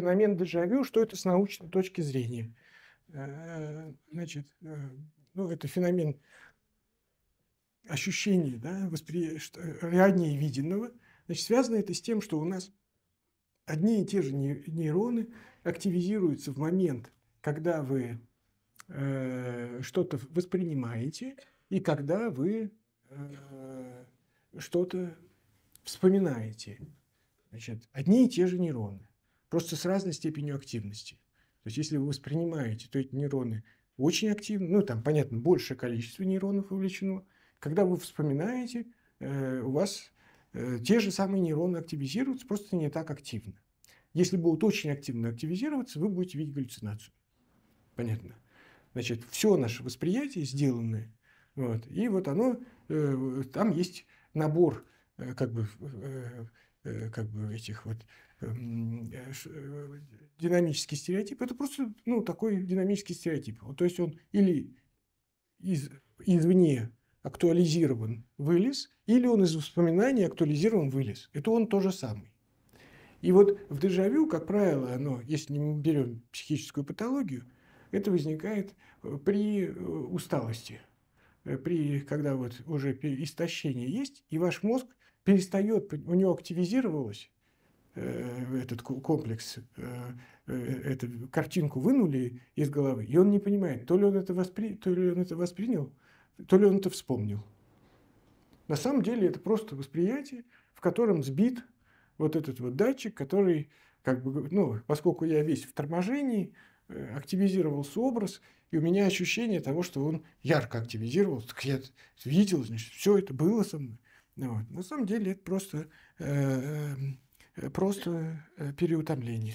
феномен дежавю, что это с научной точки зрения. Э, значит, э, ну, это феномен ощущений, да, воспри... реальнее виденного. Значит, связано это с тем, что у нас одни и те же нейроны активизируются в момент, когда вы э, что-то воспринимаете и когда вы э, что-то вспоминаете. Значит, одни и те же нейроны просто с разной степенью активности. То есть, если вы воспринимаете, то эти нейроны очень активны, ну, там, понятно, большее количество нейронов вовлечено. Когда вы вспоминаете, э, у вас э, те же самые нейроны активизируются, просто не так активно. Если будут очень активно активизироваться, вы будете видеть галлюцинацию. Понятно. Значит, все наше восприятие сделанное, вот, и вот оно, э, там есть набор, э, как бы, э, Э, как бы этих вот эм, э, э, динамический стереотип, это просто ну, такой динамический стереотип. Вот, то есть он или из, извне актуализирован вылез, или он из воспоминаний актуализирован вылез. Это он то же самый. И вот в дежавю, как правило, оно, если мы берем психическую патологию, это возникает при усталости, при, когда вот уже истощение есть, и ваш мозг перестает, у него активизировалось э, этот комплекс, э, э, эту картинку вынули из головы, и он не понимает, то ли он это, воспри... то ли он это воспринял, то ли он это вспомнил. На самом деле это просто восприятие, в котором сбит вот этот вот датчик, который, как бы, ну, поскольку я весь в торможении, активизировался образ, и у меня ощущение того, что он ярко активизировался, так я видел, значит, все это было со мной. Вот. На самом деле это просто, э, э, э просто э, переутомление.